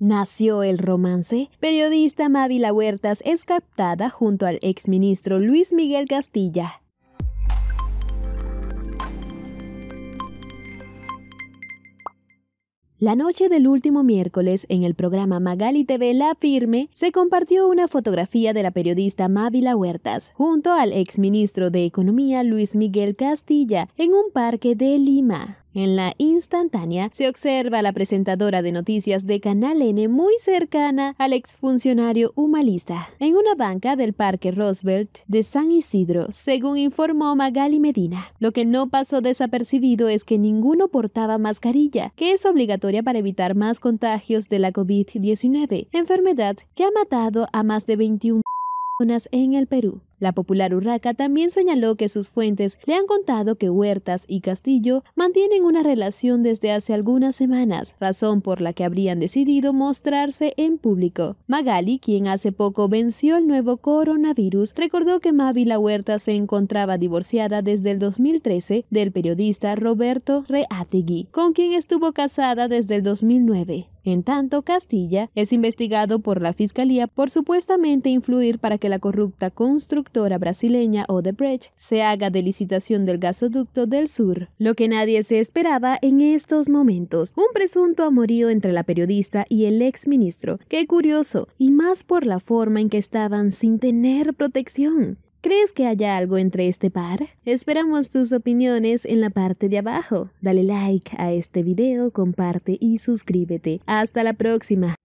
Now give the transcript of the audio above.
Nació el romance. Periodista Mávila Huertas es captada junto al exministro Luis Miguel Castilla. La noche del último miércoles, en el programa Magali TV La Firme, se compartió una fotografía de la periodista Mávila Huertas junto al exministro de Economía Luis Miguel Castilla en un parque de Lima. En la instantánea se observa a la presentadora de noticias de Canal N muy cercana al exfuncionario humalista, en una banca del Parque Roosevelt de San Isidro, según informó Magali Medina. Lo que no pasó desapercibido es que ninguno portaba mascarilla, que es obligatoria para evitar más contagios de la COVID-19, enfermedad que ha matado a más de 21 personas en el Perú. La popular Urraca también señaló que sus fuentes le han contado que Huertas y Castillo mantienen una relación desde hace algunas semanas, razón por la que habrían decidido mostrarse en público. Magali, quien hace poco venció el nuevo coronavirus, recordó que La Huerta se encontraba divorciada desde el 2013 del periodista Roberto Reategui, con quien estuvo casada desde el 2009. En tanto, Castilla es investigado por la Fiscalía por supuestamente influir para que la corrupta construcción brasileña Odebrecht se haga de licitación del gasoducto del sur, lo que nadie se esperaba en estos momentos, un presunto amorío entre la periodista y el exministro. Qué curioso, y más por la forma en que estaban sin tener protección. ¿Crees que haya algo entre este par? Esperamos tus opiniones en la parte de abajo. Dale like a este video, comparte y suscríbete. Hasta la próxima.